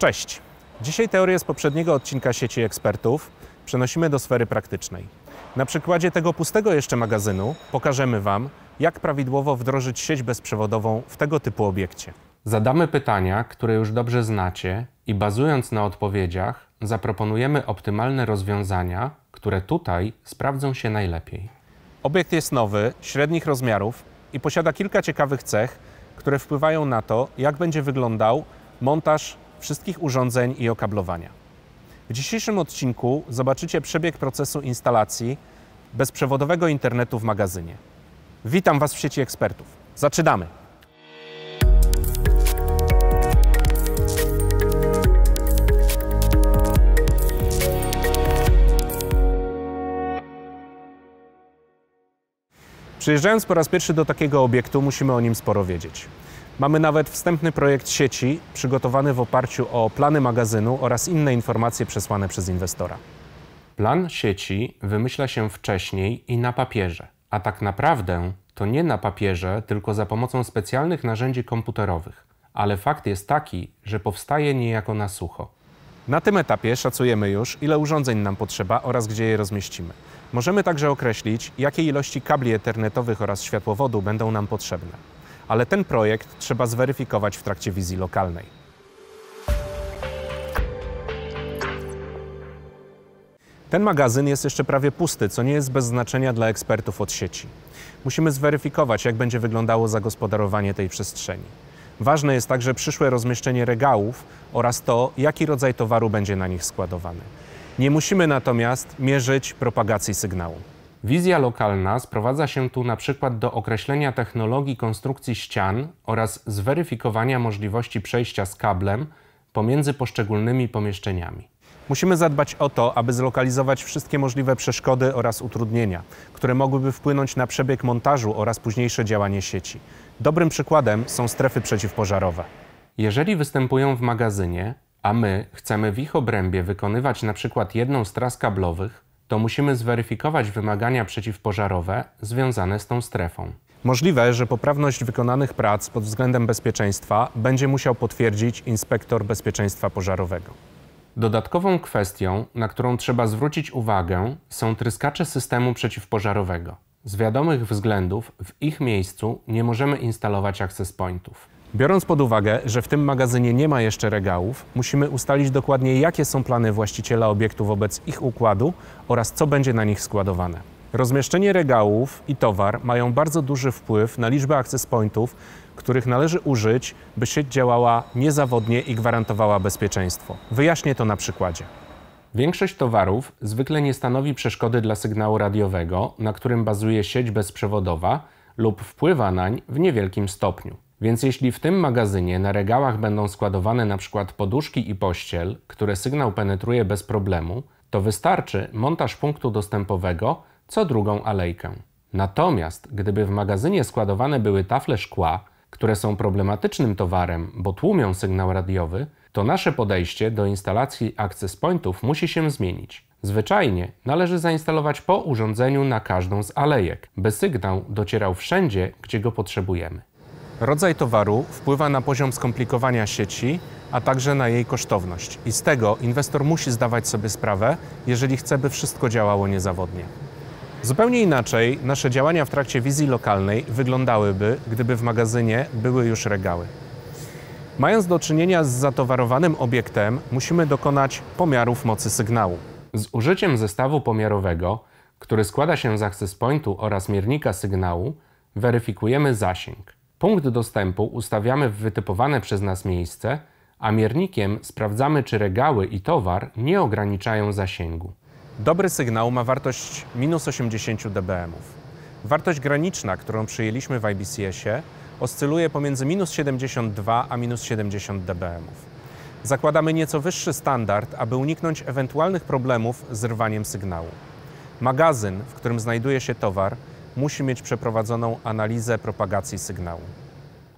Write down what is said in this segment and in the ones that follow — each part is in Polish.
Cześć! Dzisiaj teorię z poprzedniego odcinka sieci ekspertów przenosimy do sfery praktycznej. Na przykładzie tego pustego jeszcze magazynu pokażemy Wam, jak prawidłowo wdrożyć sieć bezprzewodową w tego typu obiekcie. Zadamy pytania, które już dobrze znacie i bazując na odpowiedziach zaproponujemy optymalne rozwiązania, które tutaj sprawdzą się najlepiej. Obiekt jest nowy, średnich rozmiarów i posiada kilka ciekawych cech, które wpływają na to, jak będzie wyglądał montaż wszystkich urządzeń i okablowania. W dzisiejszym odcinku zobaczycie przebieg procesu instalacji bezprzewodowego internetu w magazynie. Witam Was w sieci ekspertów. Zaczynamy! Przyjeżdżając po raz pierwszy do takiego obiektu, musimy o nim sporo wiedzieć. Mamy nawet wstępny projekt sieci przygotowany w oparciu o plany magazynu oraz inne informacje przesłane przez inwestora. Plan sieci wymyśla się wcześniej i na papierze, a tak naprawdę to nie na papierze, tylko za pomocą specjalnych narzędzi komputerowych. Ale fakt jest taki, że powstaje niejako na sucho. Na tym etapie szacujemy już, ile urządzeń nam potrzeba oraz gdzie je rozmieścimy. Możemy także określić, jakie ilości kabli ethernetowych oraz światłowodu będą nam potrzebne ale ten projekt trzeba zweryfikować w trakcie wizji lokalnej. Ten magazyn jest jeszcze prawie pusty, co nie jest bez znaczenia dla ekspertów od sieci. Musimy zweryfikować, jak będzie wyglądało zagospodarowanie tej przestrzeni. Ważne jest także przyszłe rozmieszczenie regałów oraz to, jaki rodzaj towaru będzie na nich składowany. Nie musimy natomiast mierzyć propagacji sygnału. Wizja lokalna sprowadza się tu na przykład do określenia technologii konstrukcji ścian oraz zweryfikowania możliwości przejścia z kablem pomiędzy poszczególnymi pomieszczeniami. Musimy zadbać o to, aby zlokalizować wszystkie możliwe przeszkody oraz utrudnienia, które mogłyby wpłynąć na przebieg montażu oraz późniejsze działanie sieci. Dobrym przykładem są strefy przeciwpożarowe. Jeżeli występują w magazynie, a my chcemy w ich obrębie wykonywać np. jedną z tras kablowych, to musimy zweryfikować wymagania przeciwpożarowe związane z tą strefą. Możliwe, że poprawność wykonanych prac pod względem bezpieczeństwa będzie musiał potwierdzić inspektor bezpieczeństwa pożarowego. Dodatkową kwestią, na którą trzeba zwrócić uwagę, są tryskacze systemu przeciwpożarowego. Z wiadomych względów w ich miejscu nie możemy instalować access pointów. Biorąc pod uwagę, że w tym magazynie nie ma jeszcze regałów, musimy ustalić dokładnie, jakie są plany właściciela obiektu wobec ich układu oraz co będzie na nich składowane. Rozmieszczenie regałów i towar mają bardzo duży wpływ na liczbę access pointów, których należy użyć, by sieć działała niezawodnie i gwarantowała bezpieczeństwo. Wyjaśnię to na przykładzie. Większość towarów zwykle nie stanowi przeszkody dla sygnału radiowego, na którym bazuje sieć bezprzewodowa lub wpływa nań w niewielkim stopniu. Więc jeśli w tym magazynie na regałach będą składowane na przykład poduszki i pościel, które sygnał penetruje bez problemu, to wystarczy montaż punktu dostępowego co drugą alejkę. Natomiast gdyby w magazynie składowane były tafle szkła, które są problematycznym towarem, bo tłumią sygnał radiowy, to nasze podejście do instalacji access pointów musi się zmienić. Zwyczajnie należy zainstalować po urządzeniu na każdą z alejek, by sygnał docierał wszędzie, gdzie go potrzebujemy. Rodzaj towaru wpływa na poziom skomplikowania sieci, a także na jej kosztowność. I z tego inwestor musi zdawać sobie sprawę, jeżeli chce, by wszystko działało niezawodnie. Zupełnie inaczej nasze działania w trakcie wizji lokalnej wyglądałyby, gdyby w magazynie były już regały. Mając do czynienia z zatowarowanym obiektem, musimy dokonać pomiarów mocy sygnału. Z użyciem zestawu pomiarowego, który składa się z access pointu oraz miernika sygnału, weryfikujemy zasięg. Punkt dostępu ustawiamy w wytypowane przez nas miejsce, a miernikiem sprawdzamy, czy regały i towar nie ograniczają zasięgu. Dobry sygnał ma wartość minus 80 dBmów. Wartość graniczna, którą przyjęliśmy w IBCS-ie, oscyluje pomiędzy minus 72 a minus 70 dBmów. Zakładamy nieco wyższy standard, aby uniknąć ewentualnych problemów z rwaniem sygnału. Magazyn, w którym znajduje się towar, musi mieć przeprowadzoną analizę propagacji sygnału.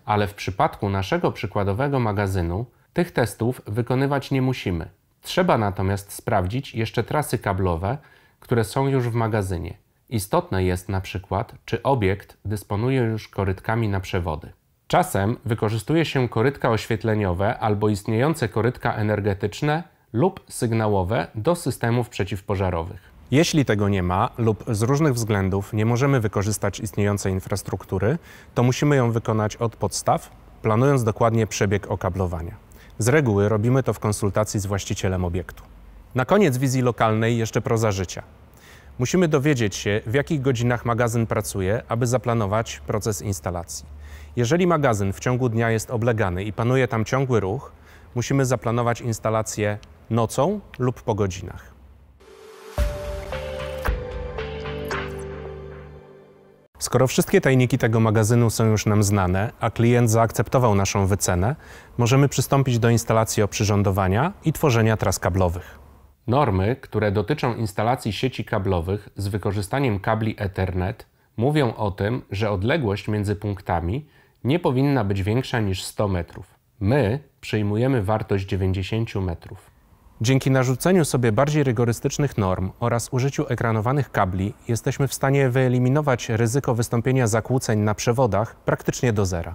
Ale w przypadku naszego przykładowego magazynu tych testów wykonywać nie musimy. Trzeba natomiast sprawdzić jeszcze trasy kablowe, które są już w magazynie. Istotne jest na przykład, czy obiekt dysponuje już korytkami na przewody. Czasem wykorzystuje się korytka oświetleniowe albo istniejące korytka energetyczne lub sygnałowe do systemów przeciwpożarowych. Jeśli tego nie ma lub z różnych względów nie możemy wykorzystać istniejącej infrastruktury, to musimy ją wykonać od podstaw, planując dokładnie przebieg okablowania. Z reguły robimy to w konsultacji z właścicielem obiektu. Na koniec wizji lokalnej jeszcze proza życia. Musimy dowiedzieć się, w jakich godzinach magazyn pracuje, aby zaplanować proces instalacji. Jeżeli magazyn w ciągu dnia jest oblegany i panuje tam ciągły ruch, musimy zaplanować instalację nocą lub po godzinach. Skoro wszystkie tajniki tego magazynu są już nam znane, a klient zaakceptował naszą wycenę, możemy przystąpić do instalacji oprzyrządowania i tworzenia tras kablowych. Normy, które dotyczą instalacji sieci kablowych z wykorzystaniem kabli Ethernet, mówią o tym, że odległość między punktami nie powinna być większa niż 100 metrów. My przyjmujemy wartość 90 metrów. Dzięki narzuceniu sobie bardziej rygorystycznych norm oraz użyciu ekranowanych kabli jesteśmy w stanie wyeliminować ryzyko wystąpienia zakłóceń na przewodach praktycznie do zera.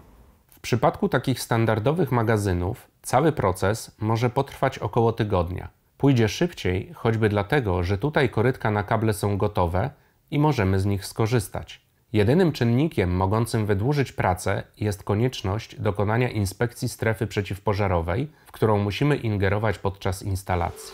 W przypadku takich standardowych magazynów cały proces może potrwać około tygodnia. Pójdzie szybciej, choćby dlatego, że tutaj korytka na kable są gotowe i możemy z nich skorzystać. Jedynym czynnikiem mogącym wydłużyć pracę jest konieczność dokonania inspekcji strefy przeciwpożarowej, w którą musimy ingerować podczas instalacji.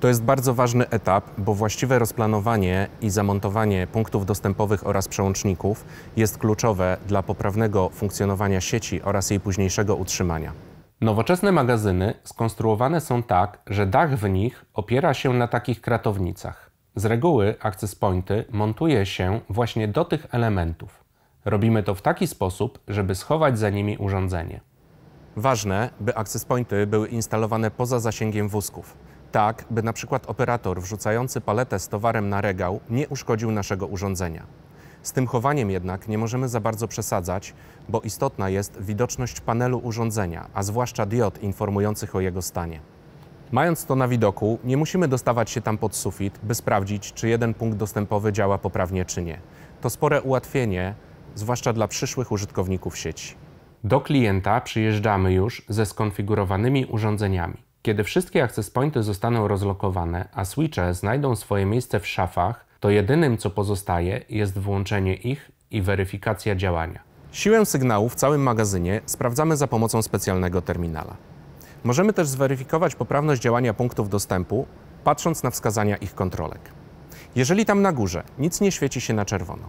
To jest bardzo ważny etap, bo właściwe rozplanowanie i zamontowanie punktów dostępowych oraz przełączników jest kluczowe dla poprawnego funkcjonowania sieci oraz jej późniejszego utrzymania. Nowoczesne magazyny skonstruowane są tak, że dach w nich opiera się na takich kratownicach. Z reguły access pointy montuje się właśnie do tych elementów. Robimy to w taki sposób, żeby schować za nimi urządzenie. Ważne, by access pointy były instalowane poza zasięgiem wózków. Tak, by na przykład operator wrzucający paletę z towarem na regał nie uszkodził naszego urządzenia. Z tym chowaniem jednak nie możemy za bardzo przesadzać, bo istotna jest widoczność panelu urządzenia, a zwłaszcza diod informujących o jego stanie. Mając to na widoku, nie musimy dostawać się tam pod sufit, by sprawdzić, czy jeden punkt dostępowy działa poprawnie, czy nie. To spore ułatwienie, zwłaszcza dla przyszłych użytkowników sieci. Do klienta przyjeżdżamy już ze skonfigurowanymi urządzeniami. Kiedy wszystkie access pointy zostaną rozlokowane, a switche znajdą swoje miejsce w szafach, to jedynym co pozostaje jest włączenie ich i weryfikacja działania. Siłę sygnału w całym magazynie sprawdzamy za pomocą specjalnego terminala. Możemy też zweryfikować poprawność działania punktów dostępu, patrząc na wskazania ich kontrolek. Jeżeli tam na górze nic nie świeci się na czerwono,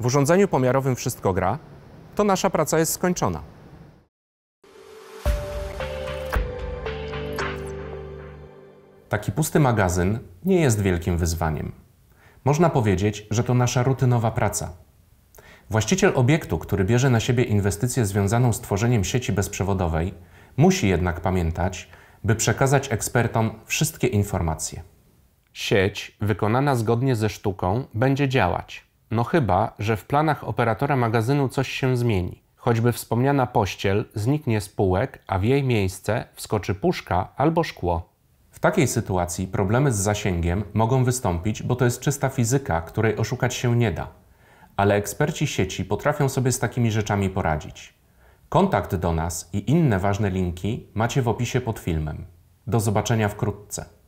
w urządzeniu pomiarowym wszystko gra, to nasza praca jest skończona. Taki pusty magazyn nie jest wielkim wyzwaniem. Można powiedzieć, że to nasza rutynowa praca. Właściciel obiektu, który bierze na siebie inwestycję związaną z tworzeniem sieci bezprzewodowej, Musi jednak pamiętać, by przekazać ekspertom wszystkie informacje. Sieć, wykonana zgodnie ze sztuką, będzie działać. No chyba, że w planach operatora magazynu coś się zmieni. Choćby wspomniana pościel zniknie z półek, a w jej miejsce wskoczy puszka albo szkło. W takiej sytuacji problemy z zasięgiem mogą wystąpić, bo to jest czysta fizyka, której oszukać się nie da. Ale eksperci sieci potrafią sobie z takimi rzeczami poradzić. Kontakt do nas i inne ważne linki macie w opisie pod filmem. Do zobaczenia wkrótce.